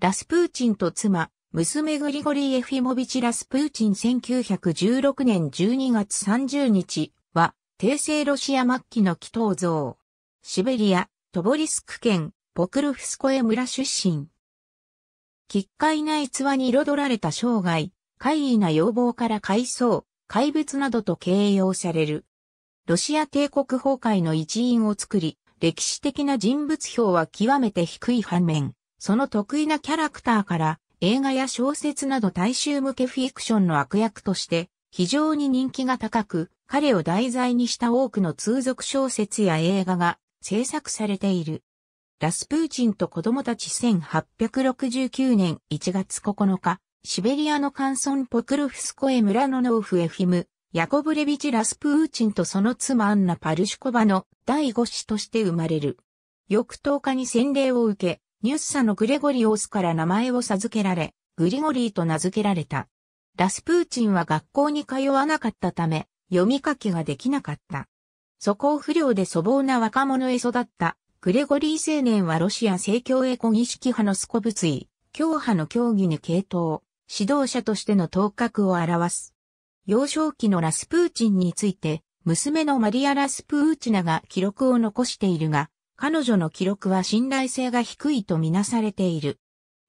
ラスプーチンと妻、娘グリゴリー・エフィモビチ・ラスプーチン1916年12月30日は、帝政ロシア末期の祈祷像。シベリア、トボリスク県、ポクルフスコエ村出身。奇怪な逸話に彩られた生涯、怪異な要望から階想、怪物などと形容される。ロシア帝国崩壊の一員を作り、歴史的な人物評は極めて低い反面、その得意なキャラクターから映画や小説など大衆向けフィクションの悪役として非常に人気が高く、彼を題材にした多くの通俗小説や映画が制作されている。ラスプーチンと子供たち1869年1月9日、シベリアのカンソンポクロフスコエ村の農夫エフィム、ヤコブレビチ・ラスプーチンとその妻アンナ・パルシュコバの第五子として生まれる。翌10日に洗礼を受け、ニュッサのグレゴリオスから名前を授けられ、グリゴリーと名付けられた。ラスプーチンは学校に通わなかったため、読み書きができなかった。素行不良で粗暴な若者へ育った、グレゴリー青年はロシア正教エコ儀式派のスコブツイ、教派の教義に系統、指導者としての頭角を表す。幼少期のラスプーチンについて、娘のマリア・ラスプーチナが記録を残しているが、彼女の記録は信頼性が低いとみなされている。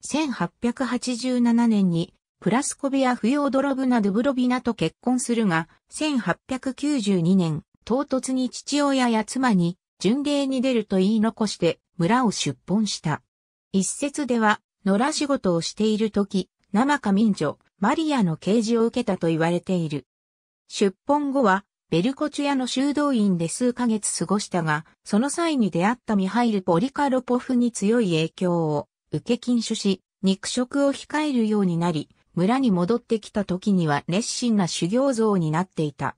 1887年にプラスコビア・フヨードロブナ・ドゥブロビナと結婚するが、1892年、唐突に父親や妻に巡礼に出ると言い残して村を出奔した。一説では、野良仕事をしている時、生か民女、マリアの啓示を受けたと言われている。出奔後は、ベルコチュヤの修道院で数ヶ月過ごしたが、その際に出会ったミハイル・ポリカロポフに強い影響を受け禁酒し、肉食を控えるようになり、村に戻ってきた時には熱心な修行像になっていた。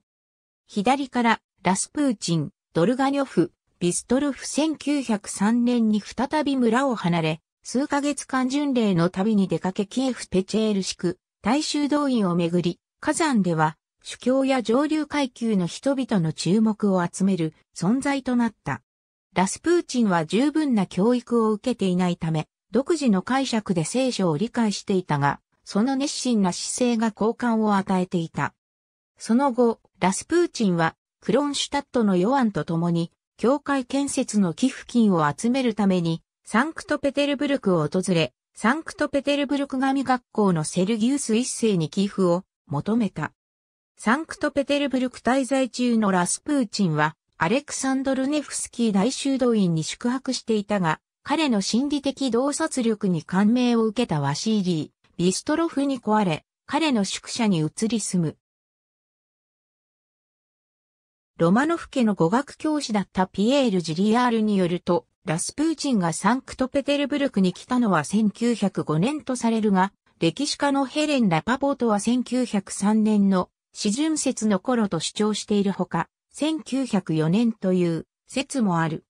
左からラスプーチン、ドルガニョフ、ビストルフ1903年に再び村を離れ、数ヶ月間巡礼の旅に出かけキエフペチェールシク、大修道院をめぐり、火山では主教や上流階級の人々の注目を集める存在となった。ラスプーチンは十分な教育を受けていないため、独自の解釈で聖書を理解していたが、その熱心な姿勢が好感を与えていた。その後、ラスプーチンはクロンシュタットのヨアンと共に、教会建設の寄付金を集めるために、サンクトペテルブルクを訪れ、サンクトペテルブルク神学校のセルギウス一世に寄付を求めた。サンクトペテルブルク滞在中のラスプーチンは、アレクサンドルネフスキー大修道院に宿泊していたが、彼の心理的洞察力に感銘を受けたワシーリー、ビストロフに壊れ、彼の宿舎に移り住む。ロマノフ家の語学教師だったピエール・ジリアールによると、ラスプーチンがサンクトペテルブルクに来たのは1905年とされるが、歴史家のヘレン・ラパポートは1903年の死順説の頃と主張しているほか、1904年という説もある。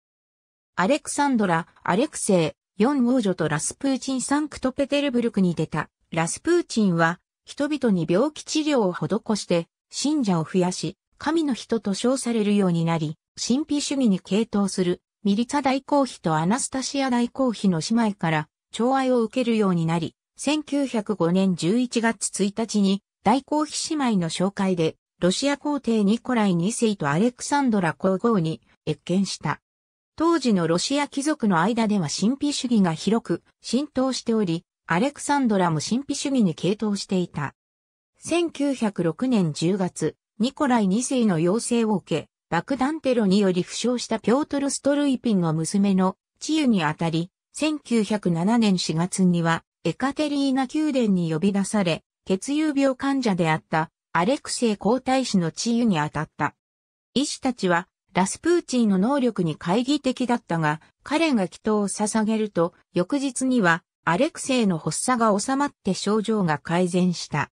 アレクサンドラ、アレクセイ、ン王女とラスプーチンサンクトペテルブルクに出た。ラスプーチンは人々に病気治療を施して信者を増やし、神の人と称されるようになり、神秘主義に傾倒するミリツァ大公妃とアナスタシア大公妃の姉妹から寵愛を受けるようになり、1905年11月1日に大公妃姉妹の紹介で、ロシア皇帝ニコライ2世とアレクサンドラ皇后に謁見した。当時のロシア貴族の間では神秘主義が広く浸透しており、アレクサンドラも神秘主義に傾倒していた。1906年10月、ニコライ2世の要請を受け、爆弾テロにより負傷したピョートル・ストルイピンの娘の治癒にあたり、1907年4月にはエカテリーナ宮殿に呼び出され、血友病患者であったアレクセイ皇太子の治癒に当たった。医師たちはラスプーチンの能力に懐疑的だったが、彼が祈祷を捧げると、翌日にはアレクセイの発作が収まって症状が改善した。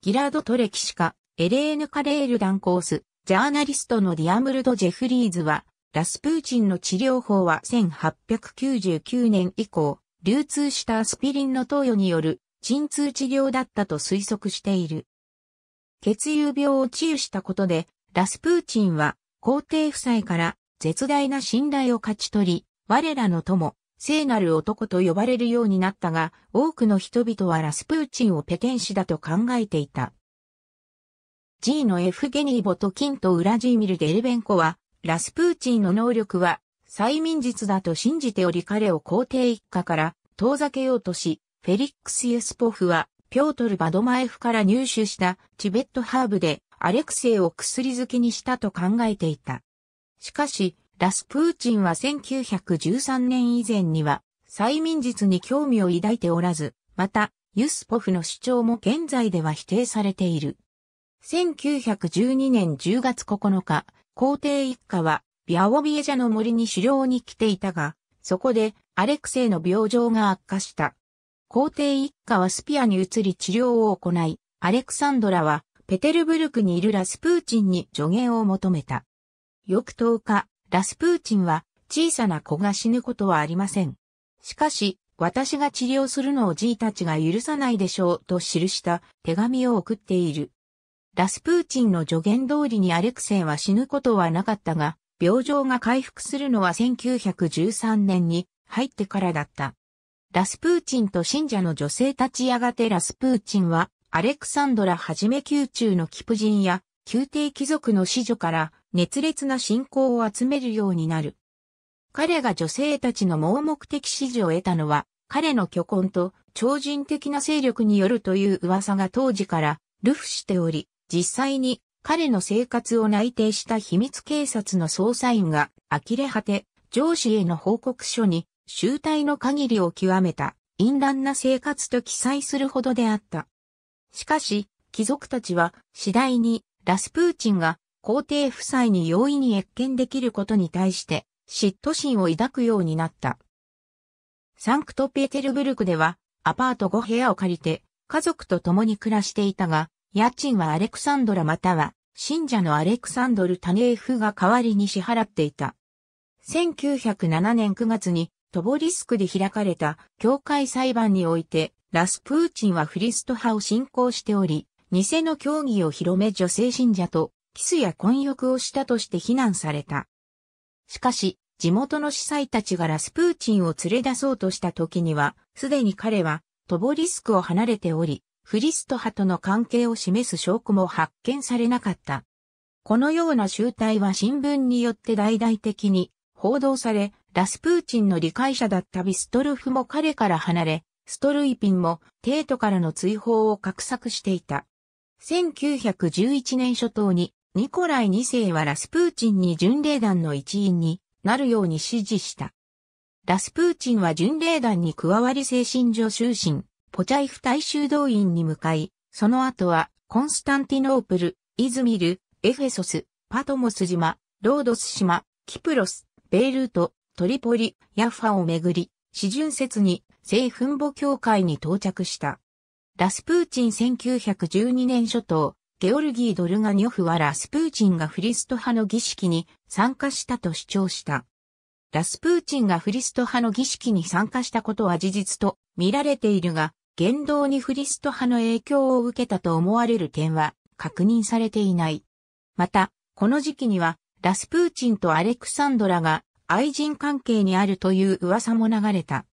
ギラード・トレキシカ、エレーヌ・カレール・ダンコース、ジャーナリストのディアムルド・ジェフリーズは、ラスプーチンの治療法は1899年以降、流通したアスピリンの投与による鎮痛治療だったと推測している。血友病を治癒したことで、ラスプーチンは皇帝夫妻から絶大な信頼を勝ち取り、我らの友、聖なる男と呼ばれるようになったが、多くの人々はラスプーチンをペテン師だと考えていた。G のエフゲニー・ボトキンとウラジーミル・デルベンコは、ラスプーチンの能力は催眠術だと信じており彼を皇帝一家から遠ざけようとし、フェリックス・ユスポフは、ピョートル・バドマエフから入手したチベットハーブでアレクセイを薬漬けにしたと考えていた。しかし、ラスプーチンは1913年以前には催眠術に興味を抱いておらず、また、ユスポフの主張も現在では否定されている。1912年10月9日、皇帝一家は、ビャオビエジャの森に狩猟に来ていたが、そこで、アレクセイの病状が悪化した。皇帝一家はスピアに移り治療を行い、アレクサンドラはペテルブルクにいるラスプーチンに助言を求めた。翌10日、ラスプーチンは小さな子が死ぬことはありません。しかし、私が治療するのをじいたちが許さないでしょうと記した手紙を送っている。ラスプーチンの助言通りにアレクセイは死ぬことはなかったが、病状が回復するのは1913年に入ってからだった。ラスプーチンと信者の女性たちやがてラスプーチンは、アレクサンドラはじめ宮中のキプ人や、宮廷貴族の子女から熱烈な信仰を集めるようになる。彼が女性たちの盲目的支持を得たのは、彼の虚婚と超人的な勢力によるという噂が当時からルフしており、実際に彼の生活を内定した秘密警察の捜査員が呆れ果て、上司への報告書に集大の限りを極めた、淫乱な生活と記載するほどであった。しかし、貴族たちは次第にラスプーチンが皇帝夫妻に容易に越見できることに対して嫉妬心を抱くようになった。サンクトペテルブルクではアパート5部屋を借りて家族と共に暮らしていたが、家賃はアレクサンドラまたは信者のアレクサンドル・タネーフが代わりに支払っていた。1907年9月にトボリスクで開かれた教会裁判において、ラスプーチンはフリスト派を信仰しており、偽の教義を広め女性信者と、キスや婚欲をしたとして非難された。しかし、地元の司祭たちがラスプーチンを連れ出そうとした時には、すでに彼はトボリスクを離れており、フリスト派との関係を示す証拠も発見されなかった。このような集体は新聞によって大々的に報道され、ラスプーチンの理解者だったビストルフも彼から離れ、ストルイピンもテートからの追放を画策していた。1911年初頭にニコライ2世はラスプーチンに巡礼団の一員になるように指示した。ラスプーチンは巡礼団に加わり精神上終身、ポチャイフ大修道院に向かい、その後はコンスタンティノープル、イズミル、エフェソス、パトモス島、ロードス島、キプロス、ベイルート、トリポリ、ヤファをめぐり、始巡節に聖墳墓教会に到着した。ラスプーチン1912年初頭、ゲオルギー・ドルガニョフはラスプーチンがフリスト派の儀式に参加したと主張した。ラスプーチンがフリスト派の儀式に参加したことは事実と見られているが、言動にフリスト派の影響を受けたと思われる点は確認されていない。また、この時期には、ラスプーチンとアレクサンドラが愛人関係にあるという噂も流れた。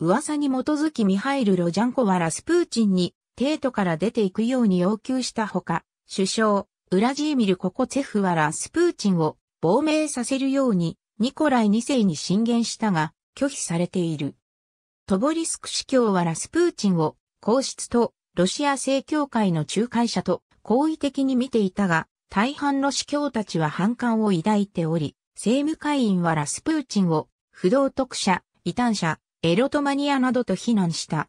噂に基づきミハイル・ロジャンコはラスプーチンに、帝都から出ていくように要求したほか、首相、ウラジーミル・ココツェフはラスプーチンを亡命させるように、ニコライ2世に進言したが、拒否されている。トボリスク司教はラスプーチンを、皇室とロシア正教会の仲介者と好意的に見ていたが、大半の司教たちは反感を抱いており、政務会員はラスプーチンを不道徳者、異端者、エロトマニアなどと非難した。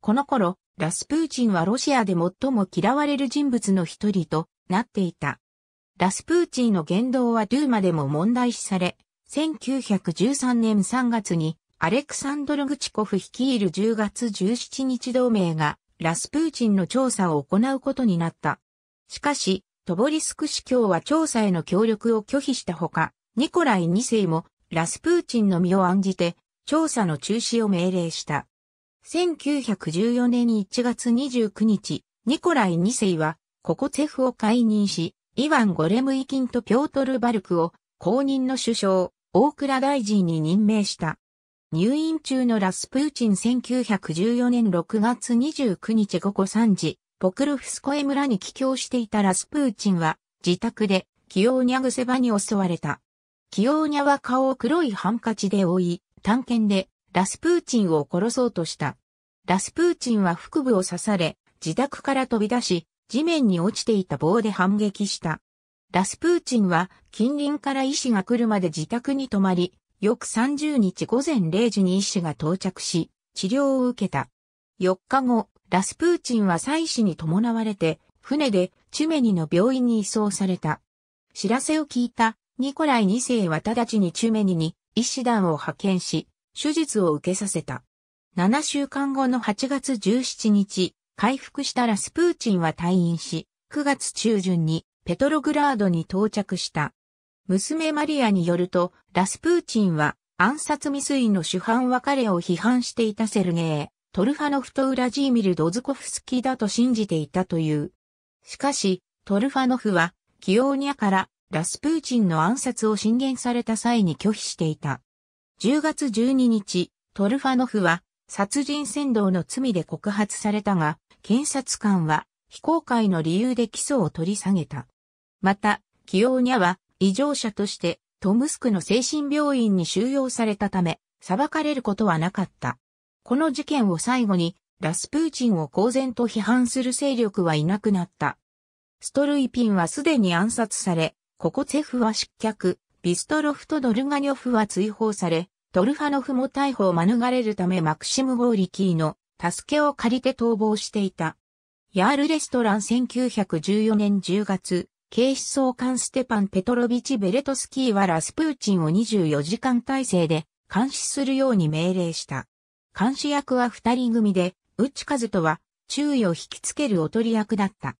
この頃、ラスプーチンはロシアで最も嫌われる人物の一人となっていた。ラスプーチンの言動はドゥーマでも問題視され、1913年3月にアレクサンドル・グチコフ率いる10月17日同盟がラスプーチンの調査を行うことになった。しかし、トボリスク市教は調査への協力を拒否したほか、ニコライ2世もラスプーチンの身を案じて調査の中止を命令した。1914年1月29日、ニコライ2世はココツェフを解任し、イワン・ゴレムイキンとピョートル・バルクを公認の首相、大倉大臣に任命した。入院中のラスプーチン1914年6月29日午後3時、ポクルフスコエ村に帰郷していたラスプーチンは、自宅で、キオーニャグセバに襲われた。キオーニャは顔を黒いハンカチで覆い、探検でラスプーチンを殺そうとした。ラスプーチンは腹部を刺され、自宅から飛び出し、地面に落ちていた棒で反撃した。ラスプーチンは近隣から医師が来るまで自宅に泊まり、翌30日午前0時に医師が到着し、治療を受けた。4日後、ラスプーチンは妻子に伴われて、船でチュメニの病院に移送された。知らせを聞いたニコライ2世は直ちにチュメニに医師団を派遣し、手術を受けさせた。7週間後の8月17日、回復したラスプーチンは退院し、9月中旬にペトログラードに到着した。娘マリアによると、ラスプーチンは暗殺未遂の主犯は彼を批判していたセルゲー、トルファノフとウラジーミル・ドズコフスキだと信じていたという。しかし、トルファノフは、キオーニャからラスプーチンの暗殺を進言された際に拒否していた。10月12日、トルファノフは殺人扇動の罪で告発されたが、検察官は非公開の理由で起訴を取り下げた。また、キオーニャは異常者としてトムスクの精神病院に収容されたため、裁かれることはなかった。この事件を最後に、ラスプーチンを公然と批判する勢力はいなくなった。ストルイピンはすでに暗殺され、ココツェフは失脚、ビストロフとドルガニョフは追放され、トルファノフも逮捕を免れるためマクシム・ゴーリキーの助けを借りて逃亡していた。ヤールレストラン1914年10月、警視総監ステパン・ペトロビチ・ベレトスキーはラスプーチンを24時間体制で監視するように命令した。監視役は二人組で、ウチカズとは注意を引きつけるおとり役だった。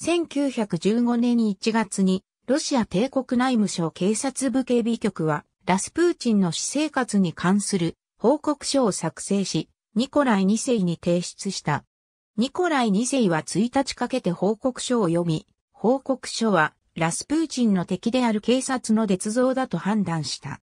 1915年1月にロシア帝国内務省警察部警備局は、ラスプーチンの私生活に関する報告書を作成し、ニコライ2世に提出した。ニコライ2世は1日かけて報告書を読み、報告書はラスプーチンの敵である警察の捏造だと判断した。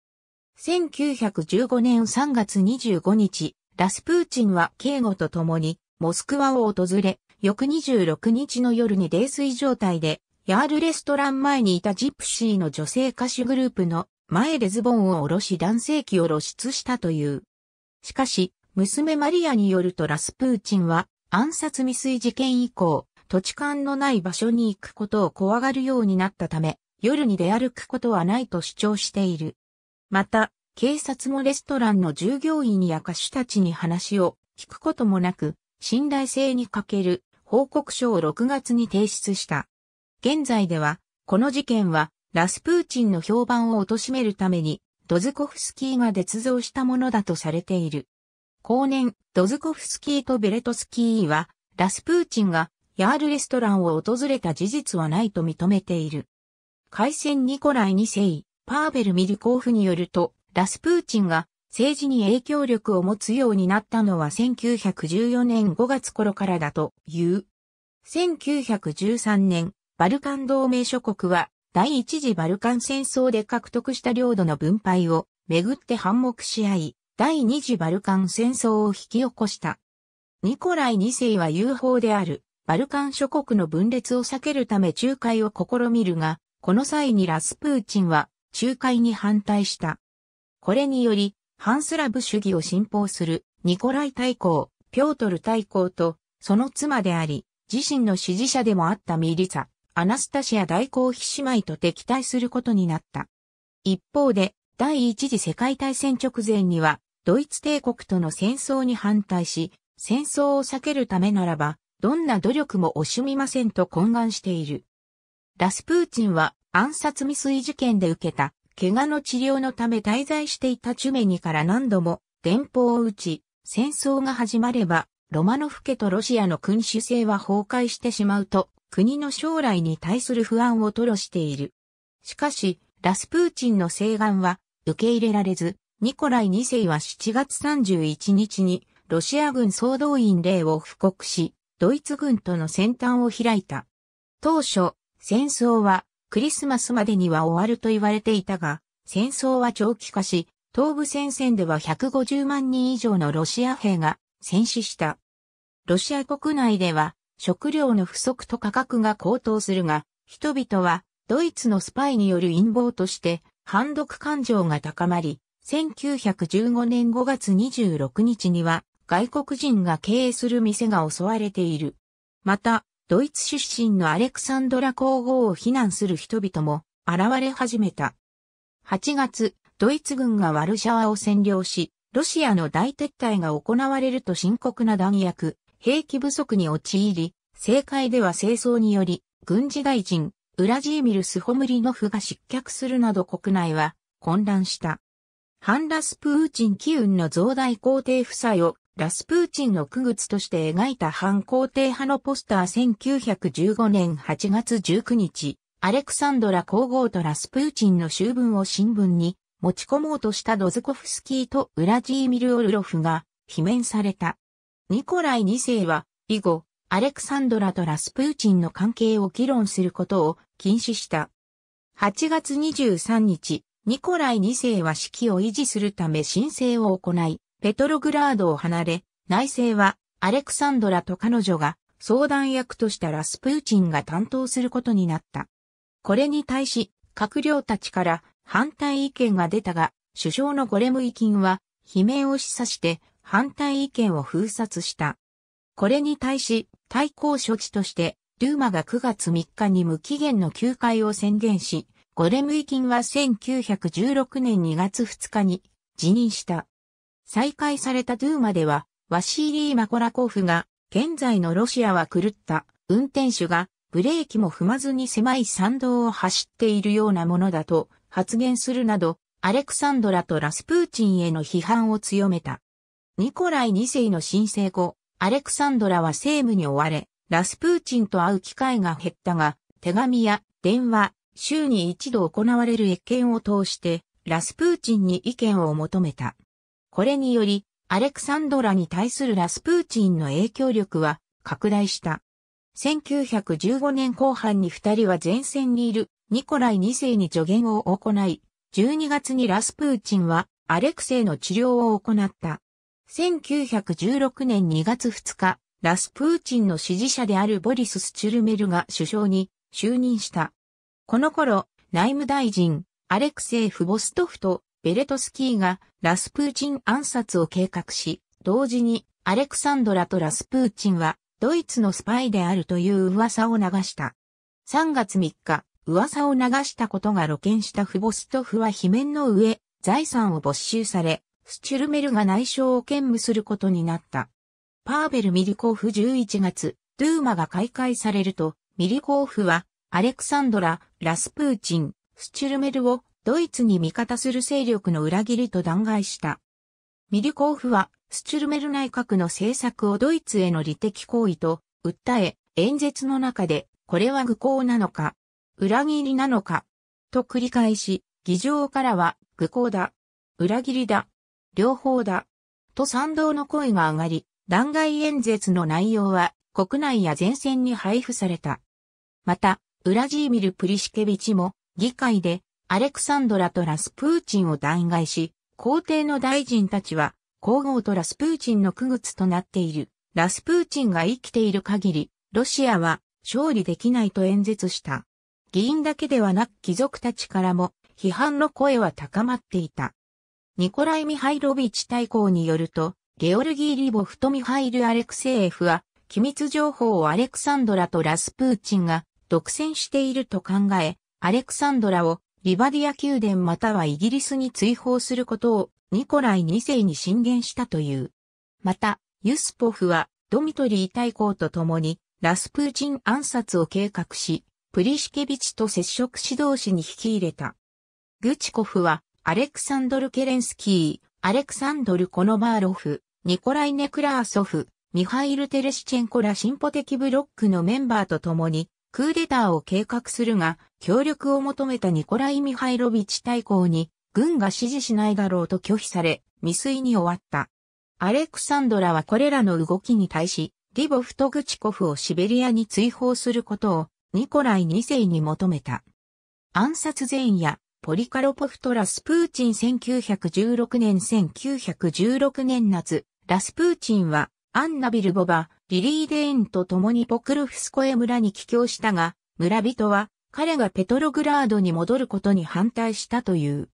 1915年3月25日、ラスプーチンは警護と共にモスクワを訪れ、翌26日の夜に泥酔状態でヤールレストラン前にいたジプシーの女性歌手グループの前でズボンを下ろし男性器を露出したという。しかし、娘マリアによるとラスプーチンは暗殺未遂事件以降、土地勘のない場所に行くことを怖がるようになったため、夜に出歩くことはないと主張している。また、警察もレストランの従業員や歌手たちに話を聞くこともなく、信頼性に欠ける報告書を6月に提出した。現在では、この事件は、ラスプーチンの評判を貶めるために、ドズコフスキーが捏造したものだとされている。後年、ドズコフスキーとベレトスキーは、ラスプーチンがヤールレストランを訪れた事実はないと認めている。海戦ニコライ二世、パーベル・ミルコーフによると、ラスプーチンが政治に影響力を持つようになったのは1914年5月頃からだという。1913年、バルカン同盟諸国は、第一次バルカン戦争で獲得した領土の分配をめぐって反目し合い、第二次バルカン戦争を引き起こした。ニコライ2世は友邦である、バルカン諸国の分裂を避けるため仲介を試みるが、この際にラスプーチンは仲介に反対した。これにより、反スラブ主義を信奉するニコライ大公、ピョートル大公と、その妻であり、自身の支持者でもあったミリツアナスタシア大公妃姉妹と敵対することになった。一方で、第一次世界大戦直前には、ドイツ帝国との戦争に反対し、戦争を避けるためならば、どんな努力も惜しみませんと懇願している。ラスプーチンは暗殺未遂事件で受けた、怪我の治療のため滞在していたチュメニから何度も電報を打ち、戦争が始まれば、ロマノフ家とロシアの君主制は崩壊してしまうと国の将来に対する不安を吐露している。しかし、ラスプーチンの請願は受け入れられず、ニコライ2世は7月31日にロシア軍総動員令を布告し、ドイツ軍との戦端を開いた。当初、戦争はクリスマスまでには終わると言われていたが、戦争は長期化し、東部戦線では150万人以上のロシア兵が戦死した。ロシア国内では食料の不足と価格が高騰するが、人々はドイツのスパイによる陰謀として反独感情が高まり、1915年5月26日には外国人が経営する店が襲われている。また、ドイツ出身のアレクサンドラ皇后を非難する人々も現れ始めた。8月、ドイツ軍がワルシャワを占領し、ロシアの大撤退が行われると深刻な弾薬、兵器不足に陥り、政界では清掃により、軍事大臣、ウラジーミル・スホムリノフが失脚するなど国内は混乱した。反ラスプーチン機運の増大皇帝夫妻をラスプーチンの区物として描いた反皇帝派のポスター1915年8月19日、アレクサンドラ皇后とラスプーチンの修文を新聞に持ち込もうとしたドズコフスキーとウラジーミル・オルロフが罷免された。ニコライ2世は、以後、アレクサンドラとラスプーチンの関係を議論することを禁止した。8月23日、ニコライ2世は揮を維持するため申請を行い、ペトログラードを離れ、内政はアレクサンドラと彼女が相談役としたラスプーチンが担当することになった。これに対し、閣僚たちから反対意見が出たが、首相のゴレムイキンは、悲鳴を示唆して反対意見を封殺した。これに対し、対抗処置として、ルーマが9月3日に無期限の休会を宣言し、ゴレムイキンは1916年2月2日に辞任した。再開されたドゥーマでは、ワシーリー・マコラコフが、現在のロシアは狂った運転手がブレーキも踏まずに狭い山道を走っているようなものだと発言するなど、アレクサンドラとラスプーチンへの批判を強めた。ニコライ2世の申請後、アレクサンドラは政務に追われ、ラスプーチンと会う機会が減ったが、手紙や電話、週に一度行われる謁見を通して、ラスプーチンに意見を求めた。これにより、アレクサンドラに対するラスプーチンの影響力は拡大した。1915年後半に二人は前線にいるニコライ2世に助言を行い、12月にラスプーチンはアレクセイの治療を行った。1916年2月2日、ラスプーチンの支持者であるボリス・スチュルメルが首相に就任した。この頃、内務大臣、アレクセイ・フボストフとベレトスキーがラスプーチン暗殺を計画し、同時にアレクサンドラとラスプーチンはドイツのスパイであるという噂を流した。3月3日、噂を流したことが露見したフボストフは罷免の上、財産を没収され、スチュルメルが内相を兼務することになった。パーベル・ミリコーフ11月、ドゥーマが開会されると、ミリコーフは、アレクサンドラ、ラスプーチン、スチュルメルをドイツに味方する勢力の裏切りと弾劾した。ミリコーフは、スチュルメル内閣の政策をドイツへの利的行為と訴え、演説の中で、これは愚行なのか、裏切りなのか、と繰り返し、議場からは、愚行だ、裏切りだ、両方だ。と賛同の声が上がり、弾劾演説の内容は国内や前線に配布された。また、ウラジーミル・プリシケビチも議会でアレクサンドラとラスプーチンを弾劾し、皇帝の大臣たちは皇后とラスプーチンの区靴となっている。ラスプーチンが生きている限り、ロシアは勝利できないと演説した。議員だけではなく貴族たちからも批判の声は高まっていた。ニコライ・ミハイロビチ大公によると、ゲオルギー・リボフとミハイル・アレクセーフは、機密情報をアレクサンドラとラスプーチンが独占していると考え、アレクサンドラをリバディア宮殿またはイギリスに追放することをニコライ2世に進言したという。また、ユスポフはドミトリー大公と共にラスプーチン暗殺を計画し、プリシケビチと接触指導士に引き入れた。グチコフはアレクサンドル・ケレンスキー、アレクサンドル・コノバーロフ、ニコライ・ネクラーソフ、ミハイル・テレシチェンコら進歩的ブロックのメンバーと共に、クーデターを計画するが、協力を求めたニコライ・ミハイロビチ大公に、軍が支持しないだろうと拒否され、未遂に終わった。アレクサンドラはこれらの動きに対し、リボフトグチコフをシベリアに追放することを、ニコライ2世に求めた。暗殺前夜、ポリカロポフとラスプーチン1916年1916年夏、ラスプーチンは、アンナ・ビルボバ、リリー・デーンと共にポクルフスコエ村に帰郷したが、村人は、彼がペトログラードに戻ることに反対したという。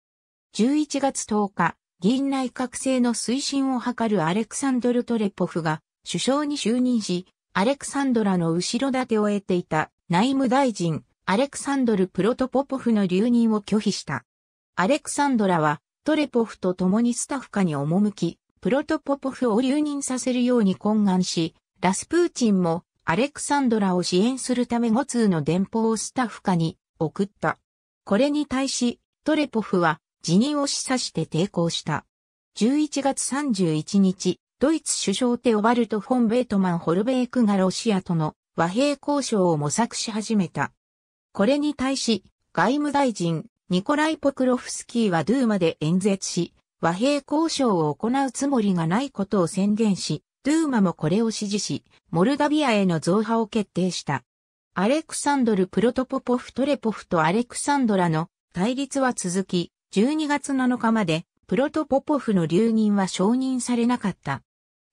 11月10日、議員内閣制の推進を図るアレクサンドル・トレポフが首相に就任し、アレクサンドラの後ろ盾を得ていた内務大臣アレクサンドル・プロトポポフの留任を拒否した。アレクサンドラは、トレポフと共にスタッフ下に赴き、プロトポポフを留任させるように懇願し、ラスプーチンもアレクサンドラを支援するため5通の電報をスタッフ下に送った。これに対し、トレポフは辞任を示唆して抵抗した。11月31日、ドイツ首相テオバルト・フォン・ベートマン・ホルベークがロシアとの和平交渉を模索し始めた。これに対し、外務大臣、ニコライ・ポクロフスキーはドゥーマで演説し、和平交渉を行うつもりがないことを宣言し、ドゥーマもこれを支持し、モルダビアへの増派を決定した。アレクサンドル・プロトポポフ・トレポフとアレクサンドラの対立は続き、12月7日まで、プロトポポフの留任は承認されなかった。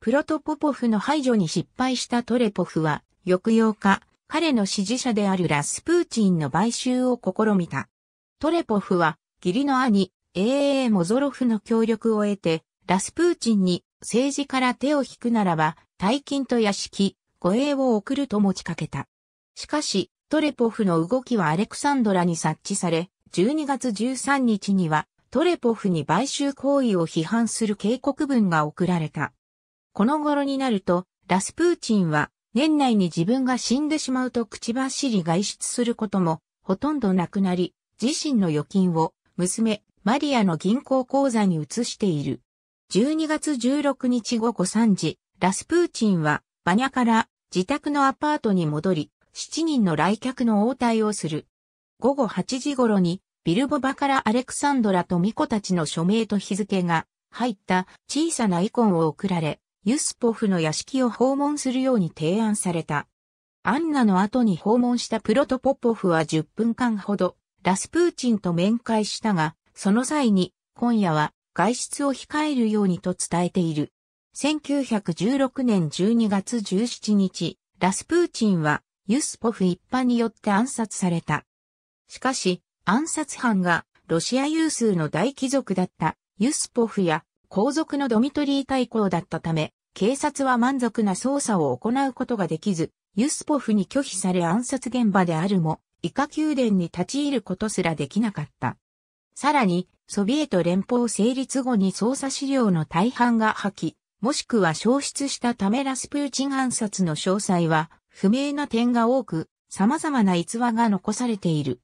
プロトポポフの排除に失敗したトレポフは、翌8日、彼の支持者であるラスプーチンの買収を試みた。トレポフは、義理の兄、A.A. モゾロフの協力を得て、ラスプーチンに政治から手を引くならば、大金と屋敷、護衛を送ると持ちかけた。しかし、トレポフの動きはアレクサンドラに察知され、12月13日には、トレポフに買収行為を批判する警告文が送られた。この頃になると、ラスプーチンは年内に自分が死んでしまうと口走り外出することもほとんどなくなり、自身の預金を娘、マリアの銀行口座に移している。12月16日午後3時、ラスプーチンはバニャから自宅のアパートに戻り、7人の来客の応対をする。午後8時頃にビルボバからアレクサンドラとミコたちの署名と日付が入った小さなイコンを送られ、ユスポフの屋敷を訪問するように提案された。アンナの後に訪問したプロトポポフは10分間ほど、ラスプーチンと面会したが、その際に、今夜は外出を控えるようにと伝えている。1916年12月17日、ラスプーチンは、ユスポフ一般によって暗殺された。しかし、暗殺犯がロシア有数の大貴族だったユスポフや皇族のドミトリー大公だったため、警察は満足な捜査を行うことができず、ユスポフに拒否され暗殺現場であるも、イカ宮殿に立ち入ることすらできなかった。さらに、ソビエト連邦成立後に捜査資料の大半が破棄、もしくは消失したためラスプーチン暗殺の詳細は、不明な点が多く、様々な逸話が残されている。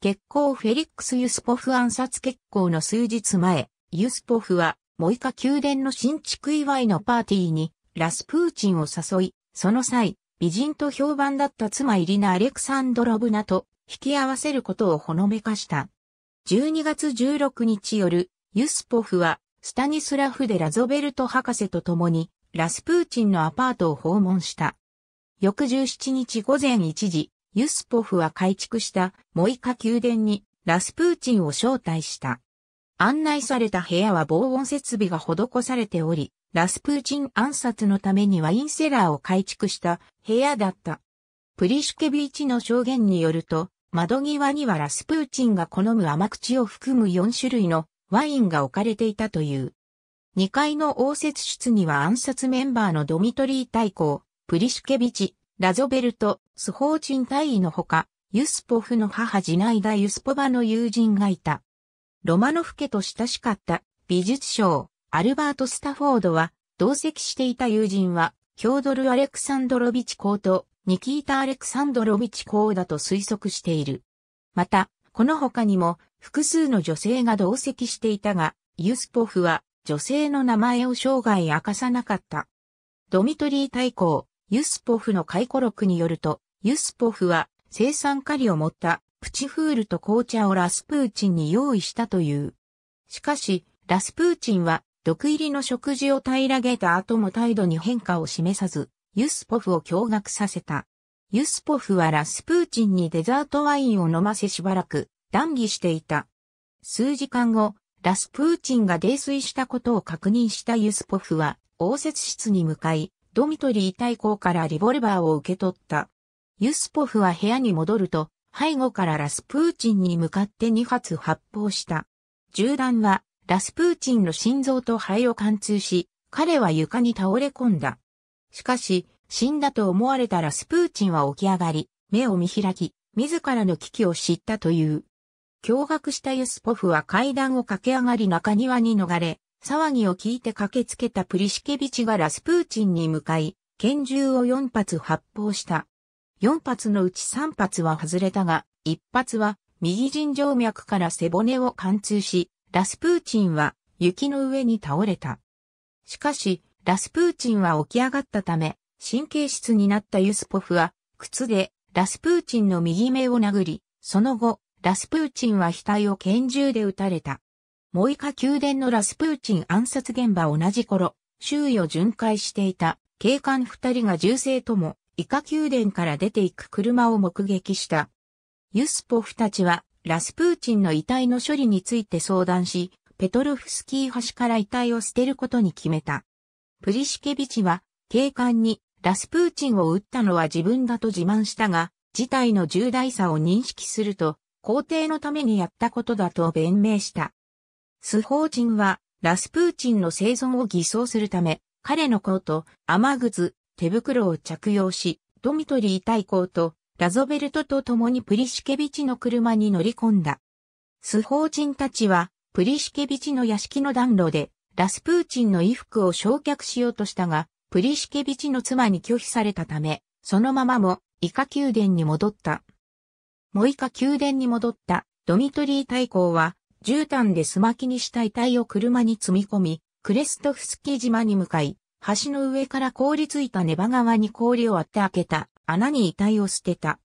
結構フェリックス・ユスポフ暗殺決行の数日前、ユスポフはモイカ宮殿の新築祝いのパーティーにラスプーチンを誘い、その際、美人と評判だった妻イリナ・アレクサンドロブナと引き合わせることをほのめかした。12月16日夜、ユスポフはスタニスラフ・デ・ラゾベルト博士と共にラスプーチンのアパートを訪問した。翌17日午前1時、ユスポフは改築したモイカ宮殿にラスプーチンを招待した。案内された部屋は防音設備が施されており、ラスプーチン暗殺のためにワインセラーを改築した部屋だった。プリシュケビーチの証言によると、窓際にはラスプーチンが好む甘口を含む4種類のワインが置かれていたという。2階の応接室には暗殺メンバーのドミトリー大公、プリシュケビチ、ラゾベルト、スホーチン大尉のほか、ユスポフの母ジナイダ・ユスポバの友人がいた。ロマノフ家と親しかった美術賞、アルバート・スタフォードは、同席していた友人は、キョードル・アレクサンドロビチ公と、ニキータ・アレクサンドロビチ公だと推測している。また、この他にも、複数の女性が同席していたが、ユスポフは、女性の名前を生涯明かさなかった。ドミトリー大公、ユスポフの回顧録によると、ユスポフは、生産狩りを持ったプチフールと紅茶をラスプーチンに用意したという。しかし、ラスプーチンは毒入りの食事を平らげた後も態度に変化を示さず、ユスポフを驚愕させた。ユスポフはラスプーチンにデザートワインを飲ませしばらく、談義していた。数時間後、ラスプーチンが泥酔したことを確認したユスポフは、応接室に向かい、ドミトリー大公からリボルバーを受け取った。ユスポフは部屋に戻ると、背後からラスプーチンに向かって2発発砲した。銃弾はラスプーチンの心臓と肺を貫通し、彼は床に倒れ込んだ。しかし、死んだと思われたラスプーチンは起き上がり、目を見開き、自らの危機を知ったという。驚愕したユスポフは階段を駆け上がり中庭に逃れ、騒ぎを聞いて駆けつけたプリシケビチがラスプーチンに向かい、拳銃を4発発砲した。4発のうち3発は外れたが、1発は右腎静脈から背骨を貫通し、ラスプーチンは雪の上に倒れた。しかし、ラスプーチンは起き上がったため、神経質になったユスポフは、靴でラスプーチンの右目を殴り、その後、ラスプーチンは額を拳銃で撃たれた。モイカ宮殿のラスプーチン暗殺現場同じ頃、周囲を巡回していた警官二人が銃声ともイカ宮殿から出ていく車を目撃した。ユスポフたちはラスプーチンの遺体の処理について相談し、ペトロフスキー橋から遺体を捨てることに決めた。プリシケビチは警官にラスプーチンを撃ったのは自分だと自慢したが、事態の重大さを認識すると、皇帝のためにやったことだと弁明した。スホーチンは、ラスプーチンの生存を偽装するため、彼のコート、雨靴、手袋を着用し、ドミトリー大公とラゾベルトと共にプリシケビチの車に乗り込んだ。スホチ人たちは、プリシケビチの屋敷の暖炉で、ラスプーチンの衣服を焼却しようとしたが、プリシケビチの妻に拒否されたため、そのままも、イカ宮殿に戻った。モイカ宮殿に戻った、ドミトリー大公は、絨毯で巣巻きにした遺体を車に積み込み、クレストフスキ島に向かい、橋の上から凍りついたネバ川に氷を割って開けた、穴に遺体を捨てた。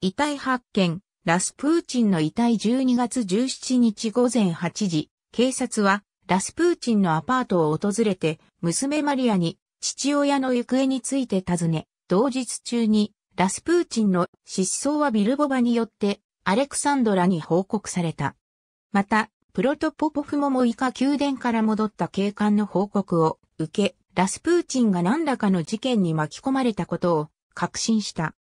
遺体発見、ラスプーチンの遺体12月17日午前8時、警察は、ラスプーチンのアパートを訪れて、娘マリアに、父親の行方について尋ね、同日中に、ラスプーチンの失踪はビルボバによって、アレクサンドラに報告された。また、プロトポポフもモイカ宮殿から戻った警官の報告を受け、ラスプーチンが何らかの事件に巻き込まれたことを確信した。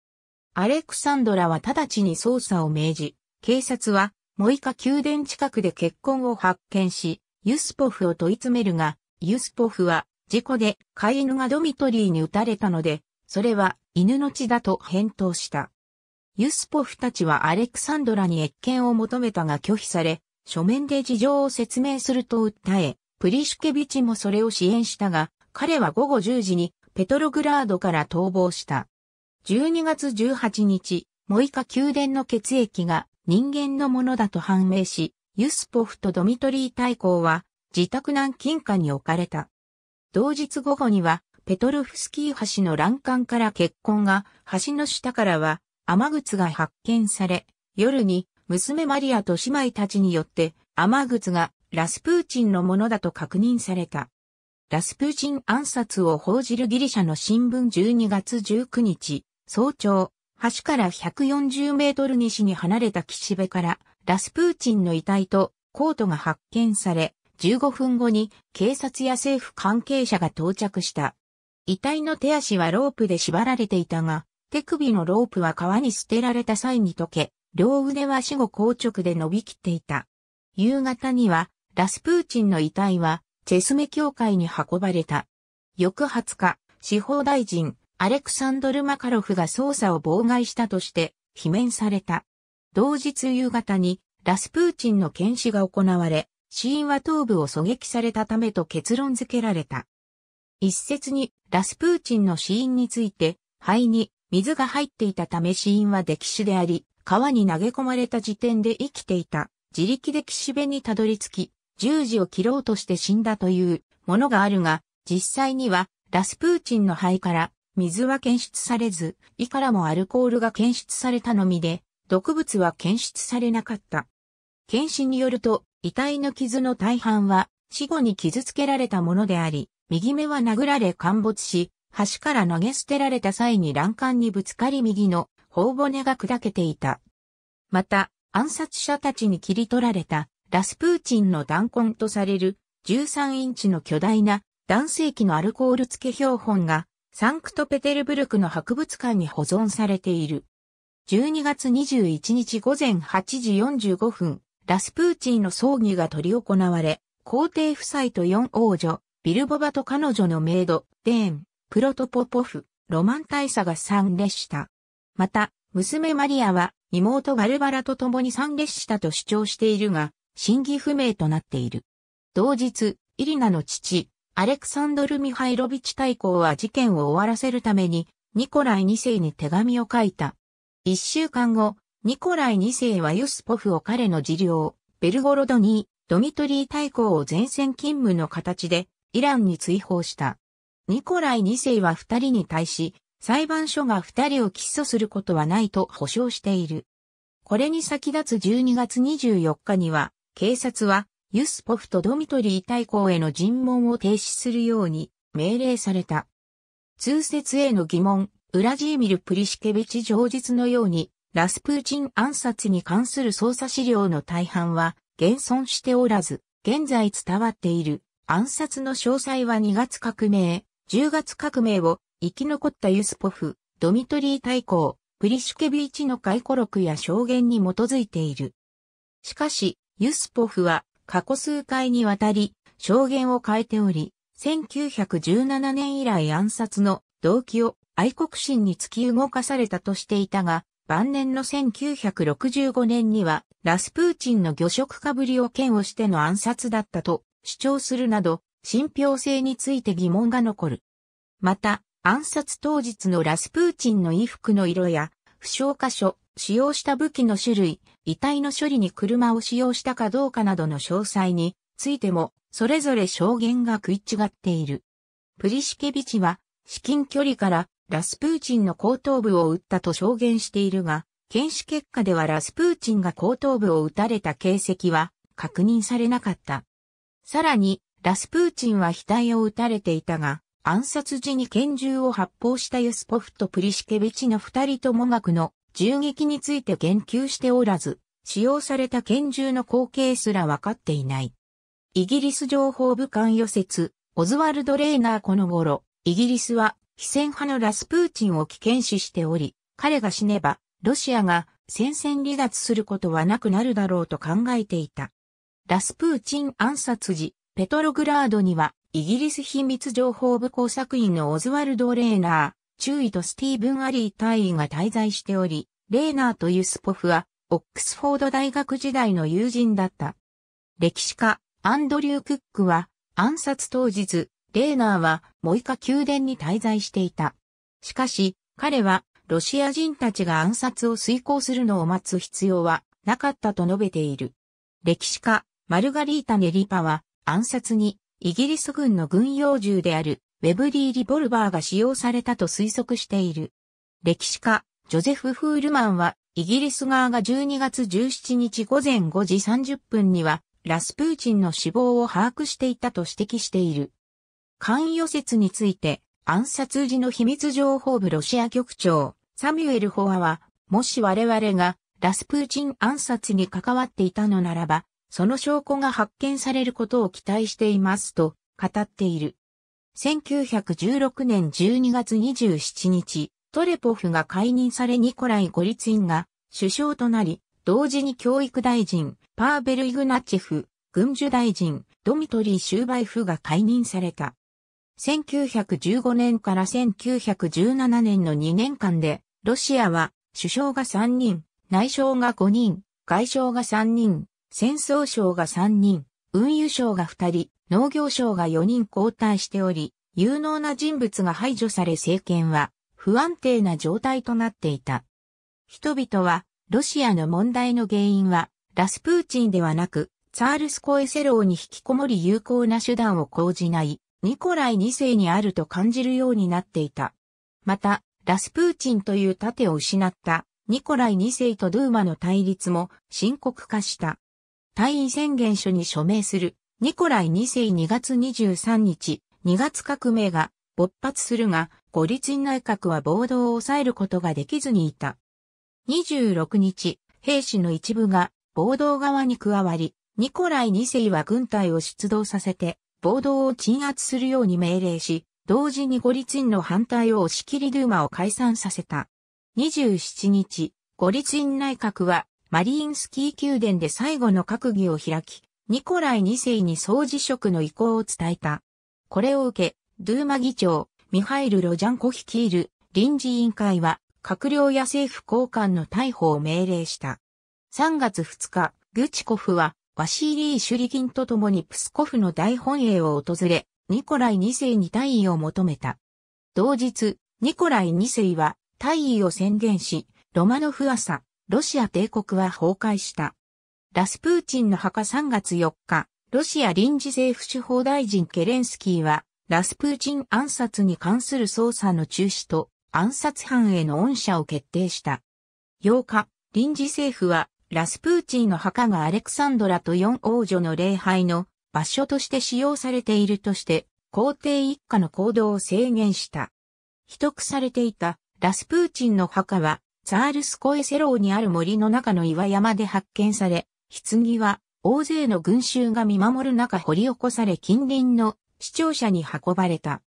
アレクサンドラは直ちに捜査を命じ、警察はモイカ宮殿近くで結婚を発見し、ユスポフを問い詰めるが、ユスポフは事故で飼い犬がドミトリーに撃たれたので、それは犬の血だと返答した。ユスポフたちはアレクサンドラに越見を求めたが拒否され、書面で事情を説明すると訴え、プリシュケビチもそれを支援したが、彼は午後10時にペトログラードから逃亡した。12月18日、モイカ宮殿の血液が人間のものだと判明し、ユスポフとドミトリー大公は自宅軟禁下に置かれた。同日午後には、ペトロフスキー橋の欄干から血痕が、橋の下からは雨靴が発見され、夜に娘マリアと姉妹たちによって雨靴がラスプーチンのものだと確認された。ラスプーチン暗殺を報じるギリシャの新聞12月19日、早朝、橋から140メートル西に離れた岸辺から、ラスプーチンの遺体とコートが発見され、15分後に警察や政府関係者が到着した。遺体の手足はロープで縛られていたが、手首のロープは川に捨てられた際に溶け、両腕は死後硬直で伸びきっていた。夕方には、ラスプーチンの遺体はチェスメ協会に運ばれた。翌20日、司法大臣、アレクサンドル・マカロフが捜査を妨害したとして、罷免された。同日夕方に、ラスプーチンの検視が行われ、死因は頭部を狙撃されたためと結論付けられた。一説に、ラスプーチンの死因について、肺に水が入っていたため死因は溺死であり、川に投げ込まれた時点で生きていた。自力で岸辺にたどり着き、十字を切ろうとして死んだというものがあるが、実際にはラスプーチンの肺から水は検出されず、胃からもアルコールが検出されたのみで、毒物は検出されなかった。検視によると、遺体の傷の大半は死後に傷つけられたものであり、右目は殴られ陥没し、橋から投げ捨てられた際に欄干にぶつかり右の頬骨が砕けていた。また、暗殺者たちに切り取られたラスプーチンの弾痕とされる13インチの巨大な男性器のアルコール付け標本がサンクトペテルブルクの博物館に保存されている。12月21日午前8時45分、ラスプーチンの葬儀が執り行われ、皇帝夫妻と4王女、ビルボバと彼女のメイド、デーン、プロトポポフ、ロマン大佐が参列した。また、娘マリアは妹バルバラと共に参列したと主張しているが、真偽不明となっている。同日、イリナの父、アレクサンドル・ミハイロビチ大公は事件を終わらせるために、ニコライ2世に手紙を書いた。一週間後、ニコライ2世はユスポフを彼の治療、ベルゴロドに、ドミトリー大公を前線勤務の形で、イランに追放した。ニコライ2世は二人に対し、裁判所が二人を起訴することはないと保証している。これに先立つ12月24日には、警察は、ユスポフとドミトリー大公への尋問を停止するように命令された。通説への疑問、ウラジーミル・プリシケビチ上述のように、ラスプーチン暗殺に関する捜査資料の大半は現存しておらず、現在伝わっている暗殺の詳細は2月革命、10月革命を生き残ったユスポフ、ドミトリー大公、プリシュケビチの回顧録や証言に基づいている。しかし、ユスポフは過去数回にわたり証言を変えており、1917年以来暗殺の動機を愛国心に突き動かされたとしていたが、晩年の1965年にはラスプーチンの魚食かぶりを嫌悪しての暗殺だったと主張するなど、信憑性について疑問が残る。また、暗殺当日のラスプーチンの衣服の色や、不詳箇所、使用した武器の種類、遺体の処理に車を使用したかどうかなどの詳細についても、それぞれ証言が食い違っている。プリシケビチは、至近距離からラスプーチンの後頭部を撃ったと証言しているが、検視結果ではラスプーチンが後頭部を撃たれた形跡は確認されなかった。さらに、ラスプーチンは額を撃たれていたが、暗殺時に拳銃を発砲したユスポフとプリシケビチの二人とも学の銃撃について言及しておらず、使用された拳銃の口径すら分かっていない。イギリス情報部官予説、オズワルド・レーナーこの頃、イギリスは非戦派のラスプーチンを危険視しており、彼が死ねば、ロシアが戦線離脱することはなくなるだろうと考えていた。ラスプーチン暗殺時、ペトログラードには、イギリス秘密情報部工作員のオズワルド・レーナー、注意とスティーブン・アリー大尉が滞在しており、レーナーとユスポフは、オックスフォード大学時代の友人だった。歴史家、アンドリュー・クックは、暗殺当日、レーナーはモイカ宮殿に滞在していた。しかし、彼は、ロシア人たちが暗殺を遂行するのを待つ必要はなかったと述べている。歴史家、マルガリータ・ネリパは、暗殺に、イギリス軍の軍用銃である、ウェブリー・リボルバーが使用されたと推測している。歴史家、ジョゼフ・フールマンは、イギリス側が12月17日午前5時30分には、ラスプーチンの死亡を把握していたと指摘している。関与説について、暗殺時の秘密情報部ロシア局長、サミュエル・ホアは、もし我々がラスプーチン暗殺に関わっていたのならば、その証拠が発見されることを期待していますと語っている。1916年12月27日、トレポフが解任されニコライ・ゴリツィンが首相となり、同時に教育大臣、パーベル・イグナチェフ、軍需大臣、ドミトリー・シューバイフが解任された。1915年から1917年の2年間で、ロシアは首相が3人、内相が5人、外相が3人、戦争省が3人、運輸省が2人、農業省が4人交代しており、有能な人物が排除され政権は不安定な状態となっていた。人々は、ロシアの問題の原因は、ラスプーチンではなく、チャールスコエセローに引きこもり有効な手段を講じない、ニコライ2世にあると感じるようになっていた。また、ラスプーチンという盾を失った、ニコライ2世とドゥーマの対立も深刻化した。退位宣言書に署名する、ニコライ2世2月23日、2月革命が勃発するが、五立院内閣は暴動を抑えることができずにいた。26日、兵士の一部が暴動側に加わり、ニコライ2世は軍隊を出動させて、暴動を鎮圧するように命令し、同時に五立院の反対を押し切りドゥーマを解散させた。27日、五立院内閣はマリーンスキー宮殿で最後の閣議を開き、ニコライ2世に総辞職の意向を伝えた。これを受け、ドゥーマ議長、ミハイル・ロジャンコ率いる臨時委員会は、閣僚や政府高官の逮捕を命令した。3月2日、グチコフは、ワシーリー・シュリンと共にプスコフの大本営を訪れ、ニコライ2世に退位を求めた。同日、ニコライ2世は退位を宣言し、ロマノフ朝、ロシア帝国は崩壊した。ラスプーチンの墓3月4日、ロシア臨時政府手法大臣ケレンスキーは、ラスプーチン暗殺に関する捜査の中止と暗殺犯への恩赦を決定した。8日、臨時政府はラスプーチンの墓がアレクサンドラと4王女の礼拝の場所として使用されているとして、皇帝一家の行動を制限した。秘匿されていたラスプーチンの墓は、ザールスコエセローにある森の中の岩山で発見され、棺は大勢の群衆が見守る中掘り起こされ近隣の視聴者に運ばれた。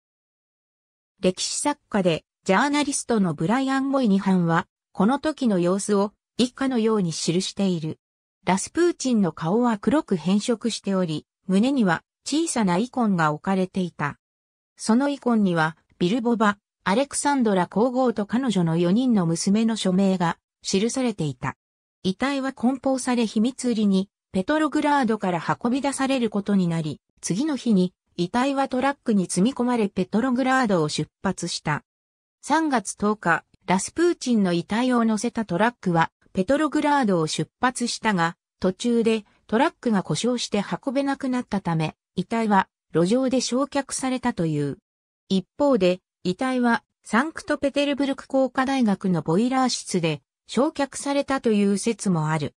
歴史作家でジャーナリストのブライアン・モイニハンは、この時の様子を以下のように記している。ラスプーチンの顔は黒く変色しており、胸には小さなイコンが置かれていた。そのイコンには、ビルボバ、アレクサンドラ皇后と彼女の4人の娘の署名が記されていた。遺体は梱包され秘密売りにペトログラードから運び出されることになり、次の日に遺体はトラックに積み込まれペトログラードを出発した。3月10日、ラスプーチンの遺体を乗せたトラックは、ペトログラードを出発したが、途中でトラックが故障して運べなくなったため、遺体は路上で焼却されたという。一方で、遺体はサンクトペテルブルク工科大学のボイラー室で焼却されたという説もある。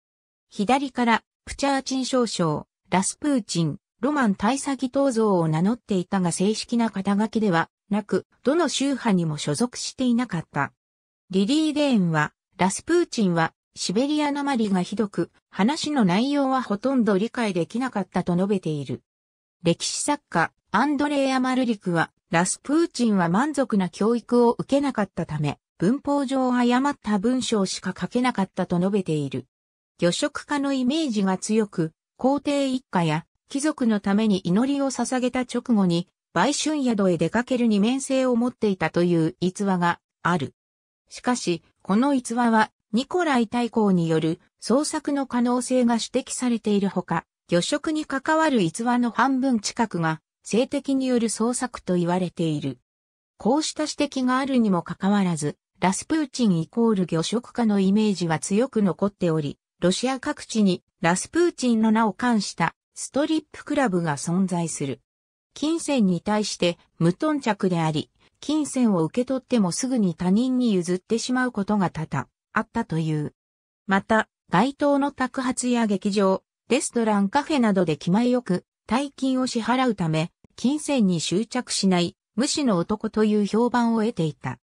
左から、プチャーチン少将、ラスプーチン、ロマン大佐義党像を名乗っていたが正式な肩書きではなく、どの宗派にも所属していなかった。リリー・レーンは、ラスプーチンは、シベリアなまりがひどく、話の内容はほとんど理解できなかったと述べている。歴史作家、アンドレア・マルリクは、ラスプーチンは満足な教育を受けなかったため、文法上誤った文章しか書けなかったと述べている。魚食家のイメージが強く、皇帝一家や貴族のために祈りを捧げた直後に、売春宿へ出かける二面性を持っていたという逸話がある。しかし、この逸話は、ニコライ大公による創作の可能性が指摘されているほか、魚食に関わる逸話の半分近くが、性的による創作と言われている。こうした指摘があるにもかかわらず、ラスプーチンイコール魚食家のイメージは強く残っており、ロシア各地にラスプーチンの名を冠したストリップクラブが存在する。金銭に対して無頓着であり、金銭を受け取ってもすぐに他人に譲ってしまうことが多々あったという。また、街頭の宅発や劇場、レストランカフェなどで気前よく大金を支払うため、金銭に執着しない無視の男という評判を得ていた。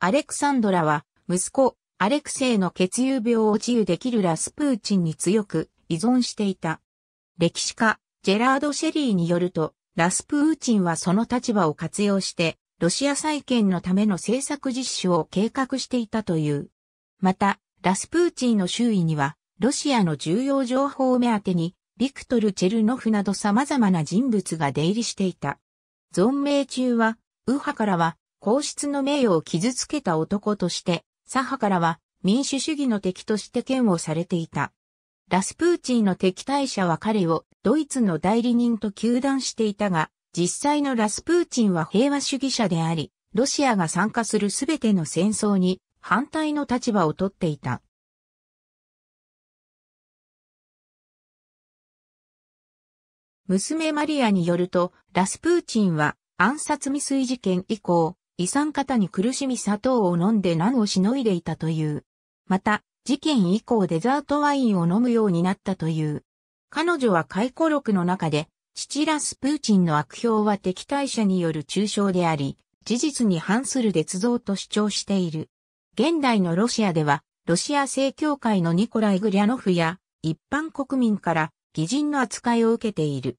アレクサンドラは息子、アレクセイの血友病を治癒できるラスプーチンに強く依存していた。歴史家、ジェラード・シェリーによると、ラスプーチンはその立場を活用して、ロシア再建のための政策実施を計画していたという。また、ラスプーチンの周囲には、ロシアの重要情報を目当てに、ビクトル・チェルノフなど様々な人物が出入りしていた。存命中は、右派からは、皇室の名誉を傷つけた男として、左派からは、民主主義の敵として嫌悪されていた。ラスプーチンの敵対者は彼をドイツの代理人と糾弾していたが、実際のラスプーチンは平和主義者であり、ロシアが参加するすべての戦争に反対の立場をとっていた。娘マリアによると、ラスプーチンは暗殺未遂事件以降、遺産方に苦しみ砂糖を飲んで難をしのいでいたという。また、事件以降デザートワインを飲むようになったという。彼女は回顧録の中で、父ラスプーチンの悪評は敵対者による中傷であり、事実に反する鉄道と主張している。現代のロシアでは、ロシア正教会のニコライ・グリャノフや一般国民から偽人の扱いを受けている。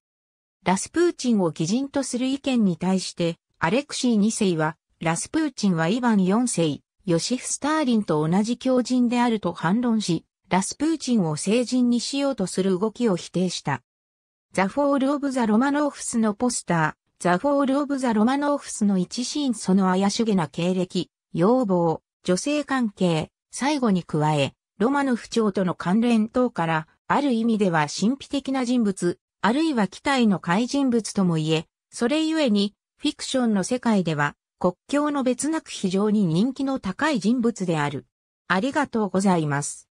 ラスプーチンを偽人とする意見に対して、アレクシー2世は、ラスプーチンはイヴァン4世、ヨシフ・スターリンと同じ狂人であると反論し、ラスプーチンを成人にしようとする動きを否定した。ザ・フォール・オブ・ザ・ロマノーフスのポスター、ザ・フォール・オブ・ザ・ロマノーフスの一シーンその怪しげな経歴、要望、女性関係、最後に加え、ロマノフ長との関連等から、ある意味では神秘的な人物、あるいは期待の怪人物とも言え、それゆえに、フィクションの世界では、国境の別なく非常に人気の高い人物である。ありがとうございます。